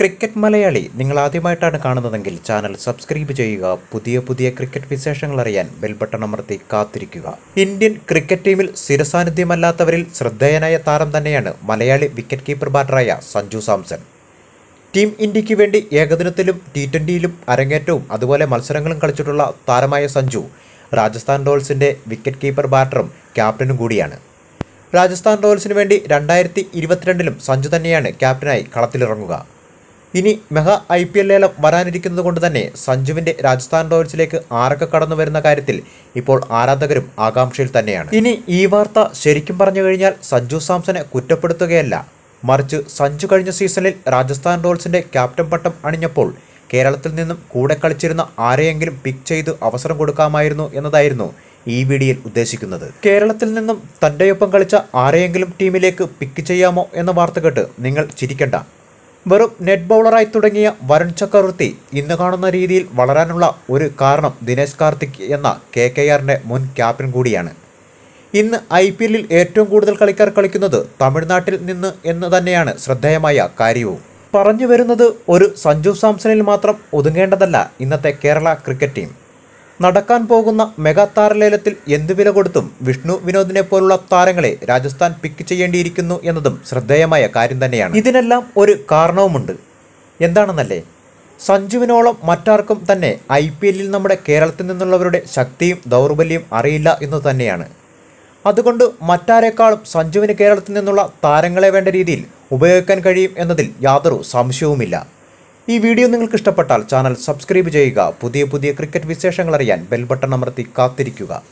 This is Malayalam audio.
ക്രിക്കറ്റ് മലയാളി നിങ്ങൾ ആദ്യമായിട്ടാണ് കാണുന്നതെങ്കിൽ ചാനൽ സബ്സ്ക്രൈബ് ചെയ്യുക പുതിയ പുതിയ ക്രിക്കറ്റ് വിശേഷങ്ങൾ അറിയാൻ ബെൽബട്ടൺ അമർത്തി കാത്തിരിക്കുക ഇന്ത്യൻ ക്രിക്കറ്റ് ടീമിൽ സ്ഥിരസാന്നിധ്യമല്ലാത്തവരിൽ ശ്രദ്ധേയനായ താരം തന്നെയാണ് മലയാളി വിക്കറ്റ് കീപ്പർ ബാറ്ററായ സഞ്ജു സാംസൺ ടീം ഇന്ത്യയ്ക്ക് വേണ്ടി ഏകദിനത്തിലും ടി ട്വൻ്റിയിലും അരങ്ങേറ്റവും അതുപോലെ മത്സരങ്ങളും കളിച്ചിട്ടുള്ള താരമായ സഞ്ജു രാജസ്ഥാൻ റോയൽസിൻ്റെ വിക്കറ്റ് കീപ്പർ ബാറ്ററും ക്യാപ്റ്റനും കൂടിയാണ് രാജസ്ഥാൻ റോയൽസിന് വേണ്ടി രണ്ടായിരത്തി ഇരുപത്തിരണ്ടിലും സഞ്ജു തന്നെയാണ് ക്യാപ്റ്റനായി കളത്തിലിറങ്ങുക ഇനി മെഗാ ഐ പി എൽ ലേലം വരാനിരിക്കുന്നത് കൊണ്ട് തന്നെ സഞ്ജുവിന്റെ രാജസ്ഥാൻ റോയൽസിലേക്ക് ആരൊക്കെ കടന്നു വരുന്ന കാര്യത്തിൽ ഇപ്പോൾ ആരാധകരും ആകാംക്ഷയിൽ തന്നെയാണ് ഇനി ഈ വാർത്ത ശരിക്കും പറഞ്ഞു കഴിഞ്ഞാൽ സഞ്ജു സാംസനെ കുറ്റപ്പെടുത്തുകയല്ല മറിച്ച് സഞ്ജു കഴിഞ്ഞ സീസണിൽ രാജസ്ഥാൻ റോയൽസിന്റെ ക്യാപ്റ്റൻ പട്ടം അണിഞ്ഞപ്പോൾ കേരളത്തിൽ നിന്നും കൂടെ കളിച്ചിരുന്ന ആരെയെങ്കിലും പിക്ക് ചെയ്ത് അവസരം കൊടുക്കാമായിരുന്നു എന്നതായിരുന്നു ഈ വീഡിയോയിൽ ഉദ്ദേശിക്കുന്നത് കേരളത്തിൽ നിന്നും തൻ്റെയൊപ്പം കളിച്ച ആരെയെങ്കിലും ടീമിലേക്ക് പിക്ക് ചെയ്യാമോ എന്ന വാർത്ത കേട്ട് നിങ്ങൾ ചിരിക്കണ്ട വെറും നെറ്റ് ബൗളറായി തുടങ്ങിയ വരുൺ ചക്രവർത്തി ഇന്ന് കാണുന്ന രീതിയിൽ വളരാനുള്ള ഒരു കാരണം ദിനേശ് കാർത്തിക് എന്ന കെ കെ ആറിൻ്റെ മുൻ ക്യാപ്റ്റൻ കൂടിയാണ് ഇന്ന് ഐ പി എല്ലിൽ ഏറ്റവും കൂടുതൽ കളിക്കാർ കളിക്കുന്നത് തമിഴ്നാട്ടിൽ നിന്ന് എന്ന് തന്നെയാണ് ശ്രദ്ധേയമായ കാര്യവും പറഞ്ഞു വരുന്നത് ഒരു സഞ്ജു സാംസണിൽ മാത്രം ഒതുങ്ങേണ്ടതല്ല ഇന്നത്തെ കേരള ക്രിക്കറ്റ് ടീം നടക്കാൻ പോകുന്ന മെഗാ താരലേലത്തിൽ എന്തു വില കൊടുത്തും വിഷ്ണു വിനോദിനെ പോലുള്ള താരങ്ങളെ രാജസ്ഥാൻ പിക്ക് ചെയ്യേണ്ടിയിരിക്കുന്നു എന്നതും ശ്രദ്ധേയമായ കാര്യം തന്നെയാണ് ഇതിനെല്ലാം ഒരു കാരണവുമുണ്ട് എന്താണെന്നല്ലേ സഞ്ജുവിനോളം മറ്റാർക്കും തന്നെ ഐ പി എല്ലിൽ നമ്മുടെ കേരളത്തിൽ നിന്നുള്ളവരുടെ ശക്തിയും ദൗർബല്യവും അറിയില്ല എന്ന് തന്നെയാണ് അതുകൊണ്ട് മറ്റാരെക്കാളും സഞ്ജുവിന് കേരളത്തിൽ നിന്നുള്ള താരങ്ങളെ വേണ്ട രീതിയിൽ ഉപയോഗിക്കാൻ കഴിയും എന്നതിൽ യാതൊരു സംശയവുമില്ല ഈ വീഡിയോ നിങ്ങൾക്ക് ഇഷ്ടപ്പെട്ടാൽ ചാനൽ സബ്സ്ക്രൈബ് ചെയ്യുക പുതിയ പുതിയ ക്രിക്കറ്റ് വിശേഷങ്ങൾ അറിയാൻ ബെൽ ബട്ടൺ അമർത്തി കാത്തിരിക്കുക